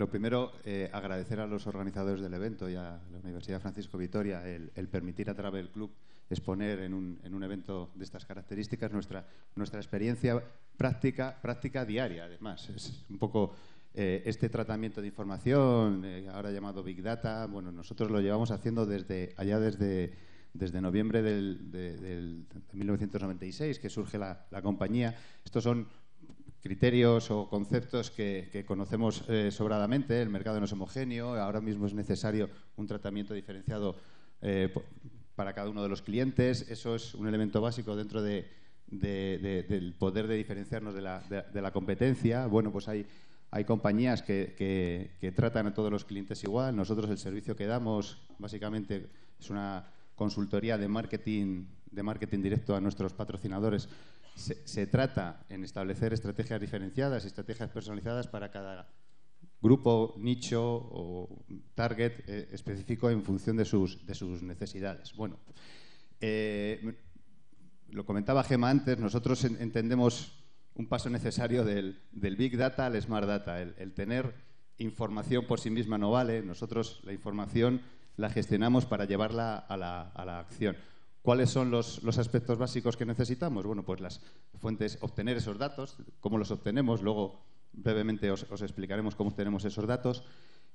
Lo primero, eh, agradecer a los organizadores del evento y a la Universidad Francisco Vitoria el, permitir a través del club exponer en un, evento de estas características nuestra, nuestra experiencia práctica, práctica diaria, además. Es un poco eh, este tratamiento de información, eh, ahora llamado Big Data, bueno, nosotros lo llevamos haciendo desde allá desde, noviembre del, de, 1996, que surge la, la compañía. Estos son criterios o conceptos que, conocemos eh, sobradamente. El mercado no es homogéneo, ahora mismo es necesario un tratamiento diferenciado eh, para cada uno de los clientes. Eso es un elemento básico dentro del poder de diferenciarnos de la, competencia. Bueno, pues hay, compañías que, que tratan a todos los clientes igual. Nosotros el servicio que damos básicamente es una consultoría de marketing, de marketing directo a nuestros patrocinadores se, trata en establecer estrategias diferenciadas, estrategias personalizadas para cada grupo, nicho o target eh, específico en función de sus, necesidades. Bueno, eh, lo comentaba Gema antes, nosotros entendemos un paso necesario del, Big Data al Smart Data, el, tener información por sí misma no vale, nosotros la información la gestionamos para llevarla a la acción. ¿Cuáles son los, aspectos básicos que necesitamos? Bueno, pues las fuentes, obtener esos datos, cómo los obtenemos, luego brevemente os, explicaremos cómo obtenemos esos datos,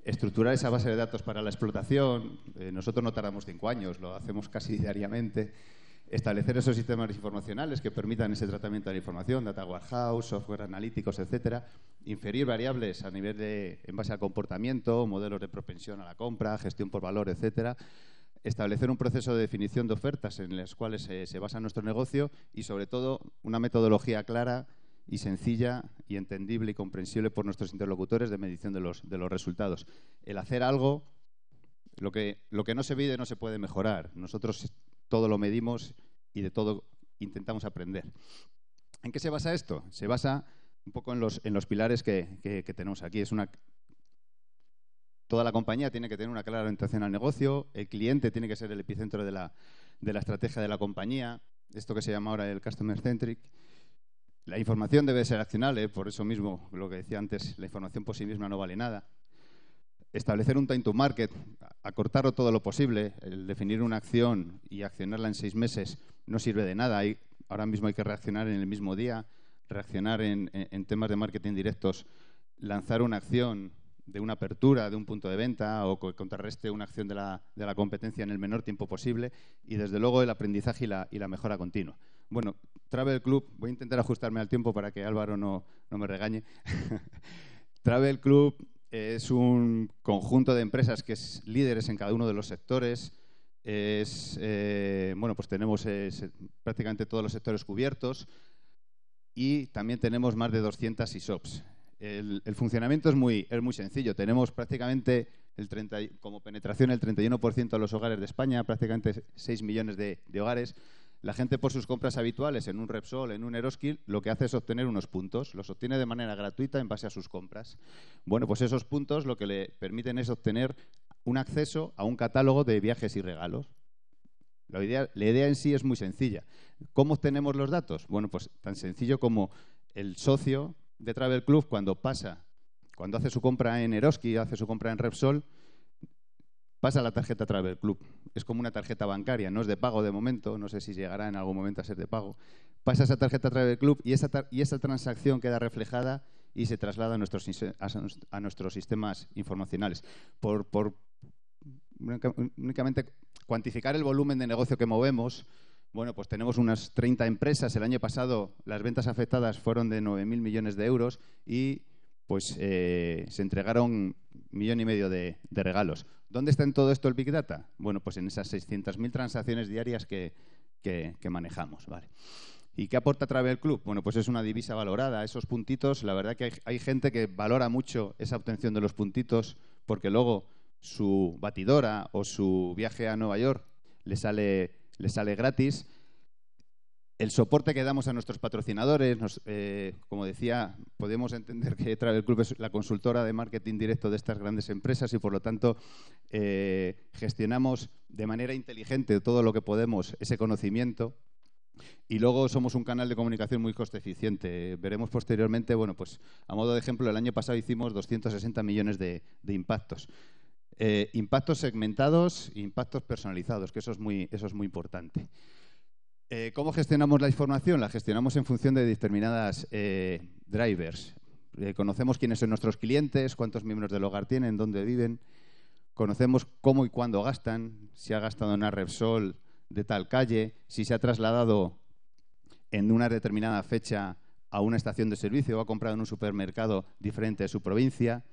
estructurar esa base de datos para la explotación, eh, nosotros no tardamos cinco años, lo hacemos casi diariamente, establecer esos sistemas informacionales que permitan ese tratamiento de la información, data warehouse, software analíticos, etcétera, inferir variables a nivel de, en base al comportamiento, modelos de propensión a la compra, gestión por valor, etcétera, establecer un proceso de definición de ofertas en las cuales se, basa nuestro negocio y, sobre todo, una metodología clara y sencilla y entendible y comprensible por nuestros interlocutores de medición de los, de los resultados. El hacer algo, lo que, lo que no se mide no se puede mejorar. Nosotros todo lo medimos y de todo intentamos aprender. ¿En qué se basa esto? Se basa un poco en los, en los pilares que, que tenemos aquí. Es una toda la compañía tiene que tener una clara orientación al negocio, el cliente tiene que ser el epicentro de la, estrategia de la compañía, esto que se llama ahora el Customer Centric. La información debe ser accionable, por eso mismo lo que decía antes, la información por sí misma no vale nada. Establecer un time to market, acortarlo todo lo posible, definir una acción y accionarla en seis meses no sirve de nada. ahora mismo hay que reaccionar en el mismo día, reaccionar en temas de marketing directos, lanzar una acción, de una apertura, de un punto de venta o que contrarreste una acción de la, competencia en el menor tiempo posible y desde luego el aprendizaje y la, y la, mejora continua. Bueno, Travel Club, voy a intentar ajustarme al tiempo para que Álvaro no, me regañe. Travel Club es un conjunto de empresas que es líderes en cada uno de los sectores. Es, eh, bueno, pues tenemos eh, prácticamente todos los sectores cubiertos y también tenemos más de 200 ISOPs el, funcionamiento es muy, es muy sencillo. Tenemos prácticamente el como penetración el 31% de los hogares de España, prácticamente 6 millones de, hogares. La gente por sus compras habituales en un Repsol, en un Eroski, lo que hace es obtener unos puntos. Los obtiene de manera gratuita en base a sus compras. Bueno, pues esos puntos lo que le permiten es obtener un acceso a un catálogo de viajes y regalos. La idea, la idea en sí es muy sencilla. ¿Cómo obtenemos los datos? Bueno, pues tan sencillo como el socio de Travel Club, cuando pasa, cuando hace su compra en Eroski, hace su compra en Repsol, pasa la tarjeta Travel Club. Es como una tarjeta bancaria, no es de pago de momento, no sé si llegará en algún momento a ser de pago. Pasa esa tarjeta Travel Club y esa, y esa transacción queda reflejada y se traslada a nuestros, a nuestros sistemas informacionales. Por, por únicamente cuantificar el volumen de negocio que movemos, bueno, pues tenemos unas 30 empresas. El año pasado las ventas afectadas fueron de 9.000 millones de euros y pues eh, se entregaron millón y medio de, regalos. ¿Dónde está en todo esto el Big Data? Bueno, pues en esas 600.000 transacciones diarias que, manejamos. Vale. ¿Y qué aporta Travel Club? Bueno, pues es una divisa valorada. Esos puntitos, la verdad que hay, gente que valora mucho esa obtención de los puntitos porque luego su batidora o su viaje a Nueva York le sale les sale gratis. El soporte que damos a nuestros patrocinadores, nos, eh, como decía, podemos entender que Travel Club es la consultora de marketing directo de estas grandes empresas y por lo tanto eh, gestionamos de manera inteligente todo lo que podemos, ese conocimiento. Y luego somos un canal de comunicación muy coste eficiente. Veremos posteriormente, bueno, pues a modo de ejemplo, el año pasado hicimos 260 millones de impactos. Eh, impactos segmentados, impactos personalizados, que eso es muy, eso es muy importante. Eh, ¿Cómo gestionamos la información? La gestionamos en función de determinadas eh, drivers. conocemos quiénes son nuestros clientes, cuántos miembros del hogar tienen, dónde viven. Conocemos cómo y cuándo gastan, si ha gastado en una Repsol de tal calle, si se ha trasladado en una determinada fecha a una estación de servicio o ha comprado en un supermercado diferente de su provincia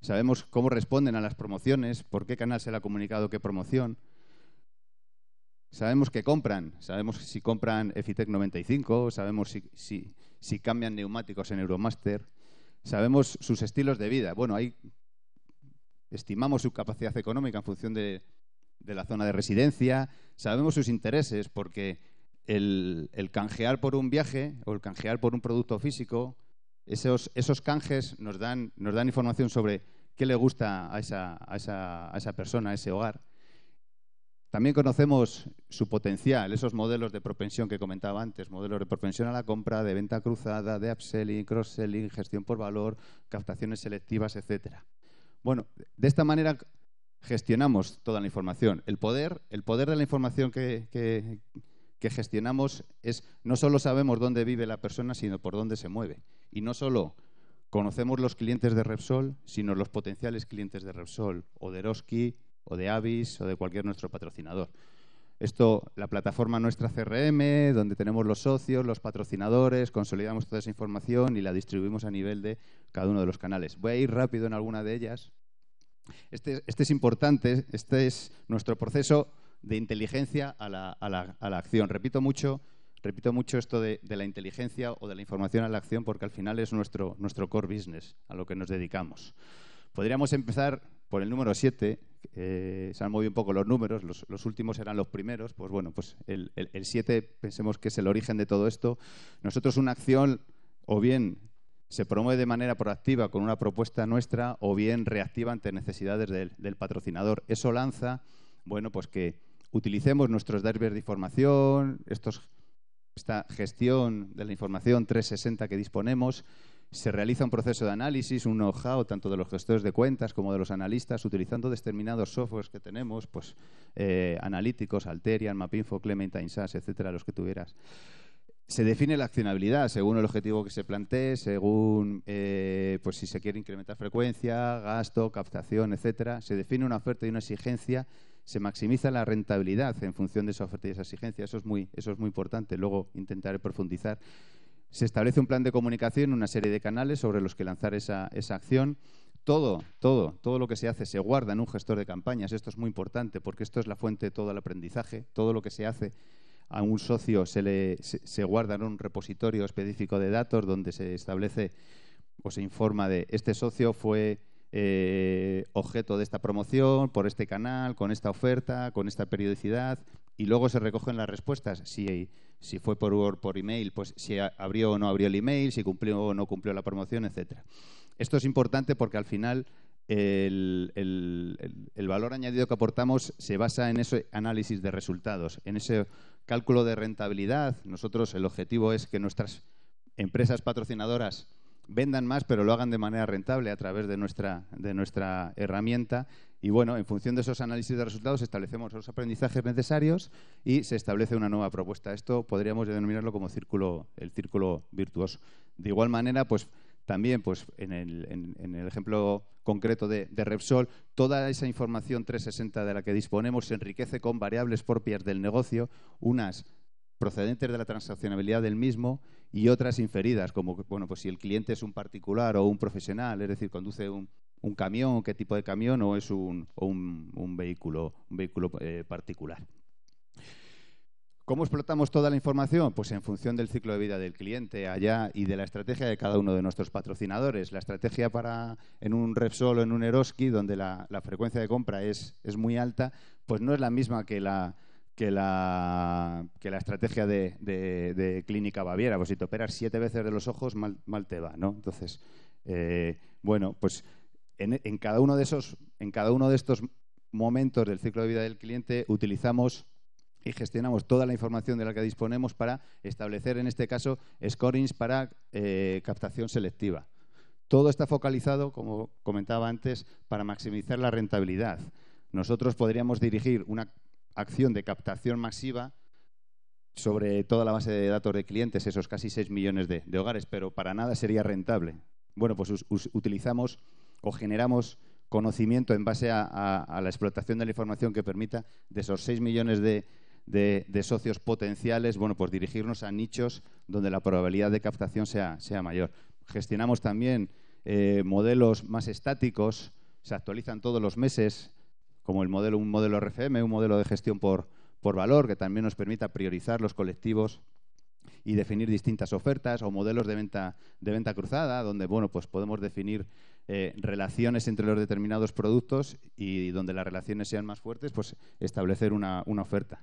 sabemos cómo responden a las promociones, por qué canal se le ha comunicado qué promoción. Sabemos qué compran, sabemos si compran Efitec 95, sabemos si, cambian neumáticos en Euromaster, sabemos sus estilos de vida. Bueno, ahí estimamos su capacidad económica en función de, la zona de residencia, sabemos sus intereses porque el, canjear por un viaje o el canjear por un producto físico esos, canjes nos dan, información sobre qué le gusta a esa, persona, a ese hogar. También conocemos su potencial, esos modelos de propensión que comentaba antes, modelos de propensión a la compra, de venta cruzada, de upselling, cross-selling, gestión por valor, captaciones selectivas, etc. Bueno, de esta manera gestionamos toda la información. El poder, el poder de la información que gestionamos es no solo sabemos dónde vive la persona, sino por dónde se mueve. Y no solo conocemos los clientes de Repsol, sino los potenciales clientes de Repsol, o de Eroski, o de Avis, o de cualquier nuestro patrocinador. Esto, la plataforma nuestra CRM, donde tenemos los socios, los patrocinadores, consolidamos toda esa información y la distribuimos a nivel de cada uno de los canales. Voy a ir rápido en alguna de ellas. Este, este es importante, este es nuestro proceso de inteligencia a la acción. Repito mucho repito mucho esto de, la inteligencia o de la información a la acción porque al final es nuestro, nuestro core business, a lo que nos dedicamos. Podríamos empezar por el número 7, eh, se han movido un poco los números, los, últimos eran los primeros, pues bueno, pues el 7 pensemos que es el origen de todo esto. Nosotros una acción o bien se promueve de manera proactiva con una propuesta nuestra o bien reactiva ante necesidades del, patrocinador. Eso lanza, bueno, pues que utilicemos nuestros drivers de información, estos esta gestión de la información 360 que disponemos, se realiza un proceso de análisis, un know-how tanto de los gestores de cuentas como de los analistas, utilizando determinados softwares que tenemos, pues eh, analíticos, Alterian, Mapinfo, Clementine, SAS, etcétera, los que tuvieras. Se define la accionabilidad según el objetivo que se plantee, según eh, pues si se quiere incrementar frecuencia, gasto, captación, etcétera. Se define una oferta y una exigencia se maximiza la rentabilidad en función de esa oferta y esa exigencia. Eso es muy, eso es muy importante. Luego intentaré profundizar. Se establece un plan de comunicación, una serie de canales sobre los que lanzar esa, esa acción. Todo, todo, todo lo que se hace se guarda en un gestor de campañas. Esto es muy importante porque esto es la fuente de todo el aprendizaje. Todo lo que se hace a un socio se, le, se guarda en un repositorio específico de datos donde se establece o se informa de este socio fue eh, objeto de esta promoción, por este canal, con esta oferta, con esta periodicidad, y luego se recogen las respuestas, si, fue por, por email, pues si abrió o no abrió el email, si cumplió o no cumplió la promoción, etc. Esto es importante porque al final el, el, valor añadido que aportamos se basa en ese análisis de resultados, en ese cálculo de rentabilidad. Nosotros el objetivo es que nuestras empresas patrocinadoras vendan más, pero lo hagan de manera rentable a través de nuestra, de nuestra herramienta. Y bueno, en función de esos análisis de resultados establecemos los aprendizajes necesarios y se establece una nueva propuesta. Esto podríamos denominarlo como círculo, el círculo virtuoso. De igual manera, pues también pues, en, el, en, el ejemplo concreto de, de, Repsol, toda esa información 360 de la que disponemos se enriquece con variables propias del negocio, unas procedentes de la transaccionabilidad del mismo y otras inferidas, como bueno, pues si el cliente es un particular o un profesional, es decir, conduce un, camión, qué tipo de camión o es un, vehículo, vehículo eh, particular. ¿Cómo explotamos toda la información? Pues en función del ciclo de vida del cliente allá y de la estrategia de cada uno de nuestros patrocinadores. La estrategia para en un Repsol o en un Eroski, donde la, la frecuencia de compra es, es muy alta, pues no es la misma que la, que la, que la estrategia de, de, clínica Baviera. Pues si te operas siete veces de los ojos, mal, te va, ¿no? Entonces, eh, bueno, pues en, cada uno de esos, en cada uno de estos momentos del ciclo de vida del cliente utilizamos y gestionamos toda la información de la que disponemos para establecer, en este caso, scorings para eh, captación selectiva. Todo está focalizado, como comentaba antes, para maximizar la rentabilidad. Nosotros podríamos dirigir una, acción de captación masiva sobre toda la base de datos de clientes, esos casi 6 millones de, hogares, pero para nada sería rentable. Bueno, pues utilizamos o generamos conocimiento en base a, la explotación de la información que permita de esos 6 millones de, socios potenciales, bueno, pues dirigirnos a nichos donde la probabilidad de captación sea, sea mayor. Gestionamos también eh, modelos más estáticos, se actualizan todos los meses, como el modelo, un modelo RFM, un modelo de gestión por, valor, que también nos permita priorizar los colectivos y definir distintas ofertas o modelos de venta, de venta cruzada, donde bueno, pues podemos definir eh, relaciones entre los determinados productos y donde las relaciones sean más fuertes, pues establecer una, oferta.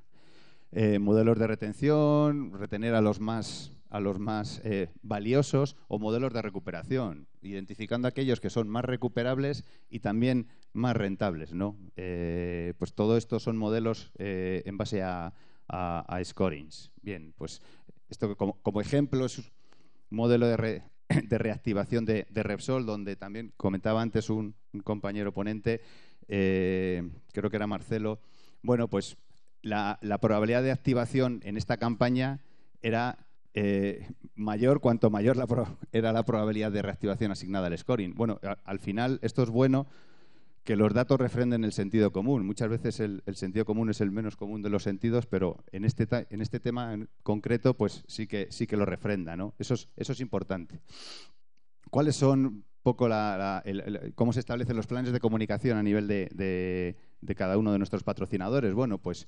Eh, modelos de retención, retener a los más a los más eh, valiosos o modelos de recuperación, identificando aquellos que son más recuperables y también más rentables. ¿no? Eh, pues todo esto son modelos eh, en base a, a, scorings. Bien, pues esto como, como ejemplo es un modelo de, de reactivación de, Repsol, donde también comentaba antes un, compañero ponente, creo que era Marcelo, bueno, pues la, la probabilidad de activación en esta campaña era eh, mayor cuanto mayor era la probabilidad de reactivación asignada al scoring. Bueno, al final esto es bueno que los datos refrenden el sentido común. Muchas veces el, sentido común es el menos común de los sentidos, pero en este, en este tema en concreto pues sí que, sí que lo refrenda. ¿no? Eso, es, eso es importante. ¿Cuáles son poco la, cómo se establecen los planes de comunicación a nivel de, de, de cada uno de nuestros patrocinadores? Bueno, pues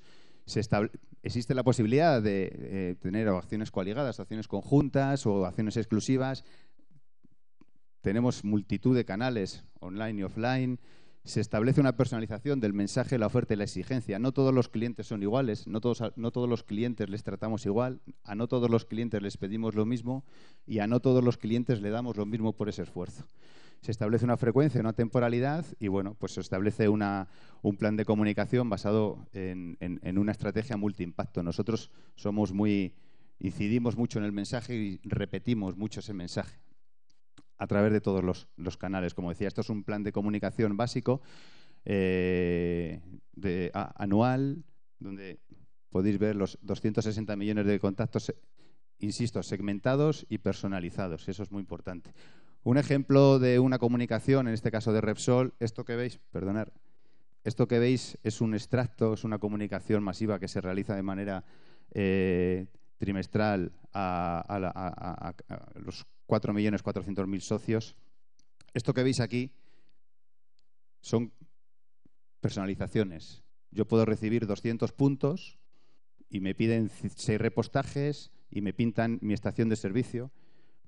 existe la posibilidad de eh, tener acciones coaligadas, acciones conjuntas o acciones exclusivas. Tenemos multitud de canales online y offline. Se establece una personalización del mensaje, la oferta y la exigencia. No todos los clientes son iguales, no todos los clientes les tratamos igual, a no todos los clientes les pedimos lo mismo y a no todos los clientes le damos lo mismo por ese esfuerzo se establece una frecuencia, una temporalidad y bueno, pues se establece un plan de comunicación basado en, una estrategia multiimpacto. Nosotros somos muy, incidimos mucho en el mensaje y repetimos mucho ese mensaje a través de todos los, canales. Como decía, esto es un plan de comunicación básico eh, anual, donde podéis ver los 260 millones de contactos, eh, insisto, segmentados y personalizados. Eso es muy importante. Un ejemplo de una comunicación, en este caso de Repsol, esto que veis, perdonad, esto que veis es un extracto, es una comunicación masiva que se realiza de manera eh, trimestral a, los 4.400.000 socios. Esto que veis aquí son personalizaciones. Yo puedo recibir 200 puntos y me piden seis repostajes y me pintan mi estación de servicio,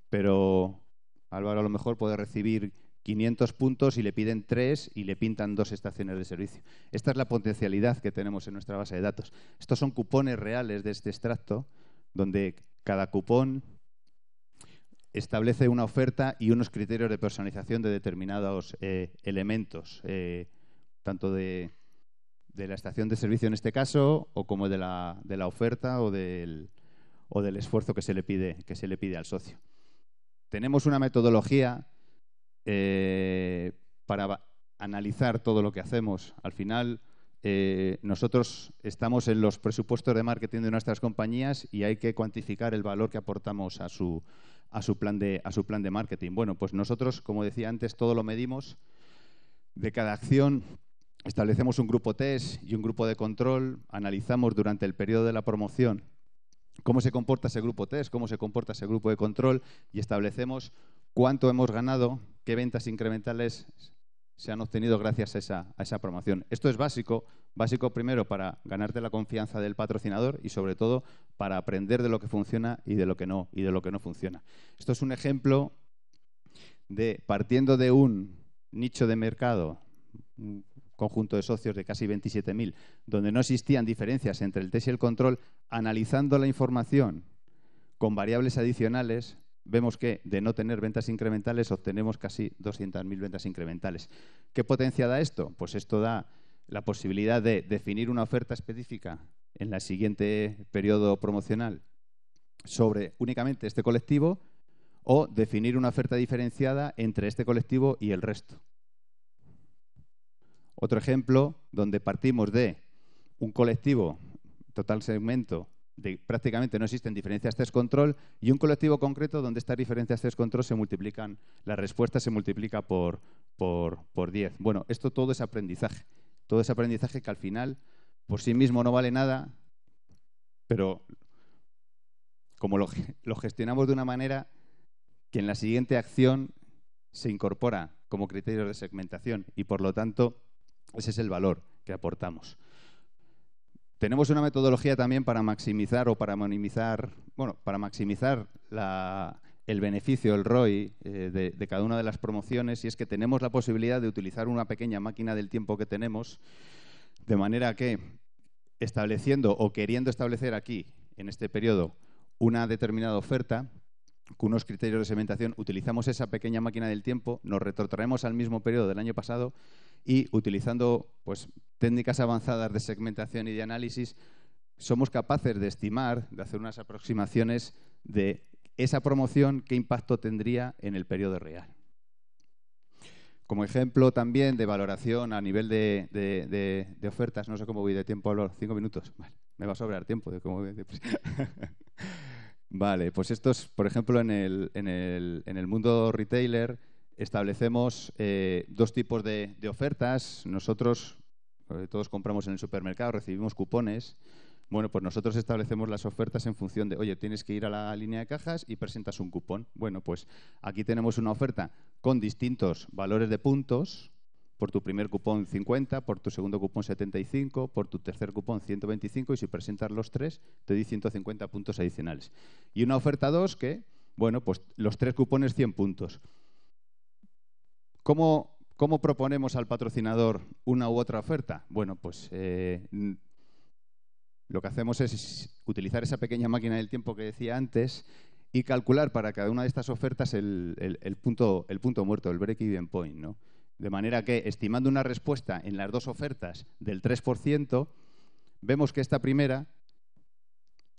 pero Álvaro a lo mejor puede recibir 500 puntos y le piden tres y le pintan dos estaciones de servicio. Esta es la potencialidad que tenemos en nuestra base de datos. Estos son cupones reales de este extracto, donde cada cupón establece una oferta y unos criterios de personalización de determinados eh, elementos, eh, tanto de, la estación de servicio en este caso, o como de la, oferta o del, o del esfuerzo que se le pide, que se le pide al socio. Tenemos una metodología eh, para analizar todo lo que hacemos. Al final, eh, nosotros estamos en los presupuestos de marketing de nuestras compañías y hay que cuantificar el valor que aportamos a su, plan, de, a su plan de marketing. Bueno, pues nosotros, como decía antes, todo lo medimos. De cada acción establecemos un grupo test y un grupo de control, analizamos durante el periodo de la promoción cómo se comporta ese grupo test, cómo se comporta ese grupo de control y establecemos cuánto hemos ganado, qué ventas incrementales se han obtenido gracias a esa, promoción. Esto es básico, básico primero para ganarte la confianza del patrocinador y sobre todo para aprender de lo que funciona y de lo que no y de lo que no funciona. Esto es un ejemplo de partiendo de un nicho de mercado, conjunto de socios de casi 27.000, donde no existían diferencias entre el test y el control, analizando la información con variables adicionales, vemos que de no tener ventas incrementales obtenemos casi 200.000 ventas incrementales. ¿Qué potencia da esto? Pues esto da la posibilidad de definir una oferta específica en el siguiente periodo promocional sobre únicamente este colectivo o definir una oferta diferenciada entre este colectivo y el resto. Otro ejemplo donde partimos de un colectivo, total segmento, de prácticamente no existen diferencias test-control y un colectivo concreto donde estas diferencias test-control se multiplican, la respuesta se multiplica por, por, por 10. Bueno, esto todo es aprendizaje. Todo es aprendizaje que al final por sí mismo no vale nada, pero como lo, gestionamos de una manera que en la siguiente acción se incorpora como criterio de segmentación y por lo tanto ese es el valor que aportamos. Tenemos una metodología también para maximizar o para minimizar, bueno, para maximizar el beneficio, el ROI eh, de, de, cada una de las promociones y es que tenemos la posibilidad de utilizar una pequeña máquina del tiempo que tenemos de manera que estableciendo o queriendo establecer aquí, en este periodo, una determinada oferta con unos criterios de segmentación, utilizamos esa pequeña máquina del tiempo, nos retrotraemos al mismo periodo del año pasado y utilizando pues, técnicas avanzadas de segmentación y de análisis, somos capaces de estimar, de hacer unas aproximaciones de esa promoción, qué impacto tendría en el periodo real. Como ejemplo también de valoración a nivel de, ofertas, no sé cómo voy de tiempo, a hablo cinco minutos, vale, me va a sobrar tiempo. De cómo vale, pues estos, por ejemplo, en el, en el, en el mundo retailer, establecemos eh, dos tipos de, ofertas. Nosotros, eh, todos compramos en el supermercado, recibimos cupones. Bueno, pues nosotros establecemos las ofertas en función de, oye, tienes que ir a la línea de cajas y presentas un cupón. Bueno, pues aquí tenemos una oferta con distintos valores de puntos. Por tu primer cupón 50, por tu segundo cupón 75, por tu tercer cupón 125 y si presentas los tres te di 150 puntos adicionales. Y una oferta 2 que, bueno, pues los tres cupones 100 puntos. ¿Cómo, proponemos al patrocinador una u otra oferta? Bueno, pues eh, lo que hacemos es utilizar esa pequeña máquina del tiempo que decía antes y calcular para cada una de estas ofertas el, punto, el punto muerto, el break-even point. De manera que, estimando una respuesta en las dos ofertas del 3%, vemos que esta primera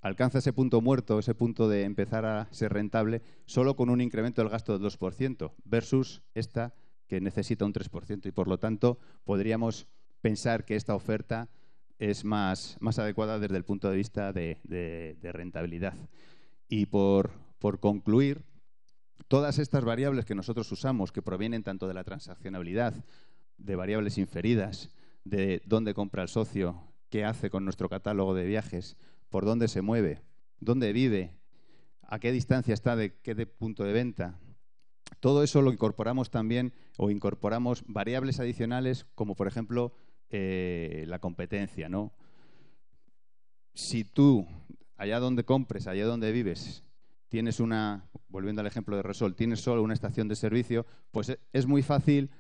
alcanza ese punto muerto, ese punto de empezar a ser rentable, solo con un incremento del gasto del 2%, versus esta que necesita un 3% y por lo tanto podríamos pensar que esta oferta es más, más adecuada desde el punto de vista de, rentabilidad. Y por, concluir, todas estas variables que nosotros usamos, que provienen tanto de la transaccionabilidad, de variables inferidas, de dónde compra el socio, qué hace con nuestro catálogo de viajes, por dónde se mueve, dónde vive, a qué distancia está de qué punto de venta, todo eso lo incorporamos también o incorporamos variables adicionales como por ejemplo eh, la competencia. ¿no? Si tú, allá donde compres, allá donde vives, tienes una, volviendo al ejemplo de Resol, tienes solo una estación de servicio, pues e, es muy fácil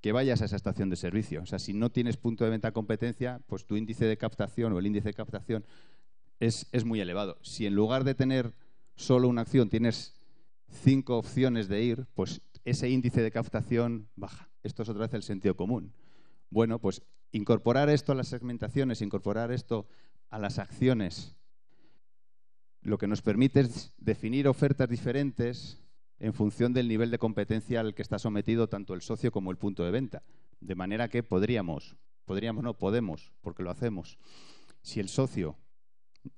que vayas a esa estación de servicio. O sea, si no tienes punto de venta competencia, pues tu índice de captación o el índice de captación es, es muy elevado. Si en lugar de tener solo una acción tienes cinco opciones de ir, pues ese índice de captación baja. Esto es otra vez el sentido común. Bueno, pues incorporar esto a las segmentaciones, incorporar esto a las acciones, lo que nos permite es definir ofertas diferentes en función del nivel de competencia al que está sometido tanto el socio como el punto de venta. De manera que podríamos, podríamos no, podemos, porque lo hacemos. Si el socio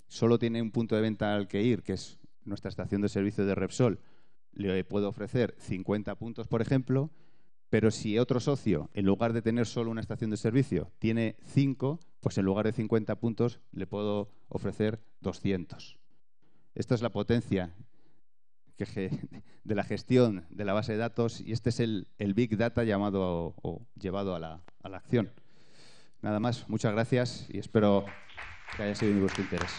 solo tiene un punto de venta al que ir, que es nuestra estación de servicio de Repsol, le puedo ofrecer 50 puntos, por ejemplo, pero si otro socio, en lugar de tener solo una estación de servicio, tiene 5, pues en lugar de 50 puntos le puedo ofrecer 200. Esta es la potencia de la gestión de la base de datos y este es el, Big Data llamado o, llevado a la, a la acción. Nada más, muchas gracias y espero que haya sido de vuestro interés.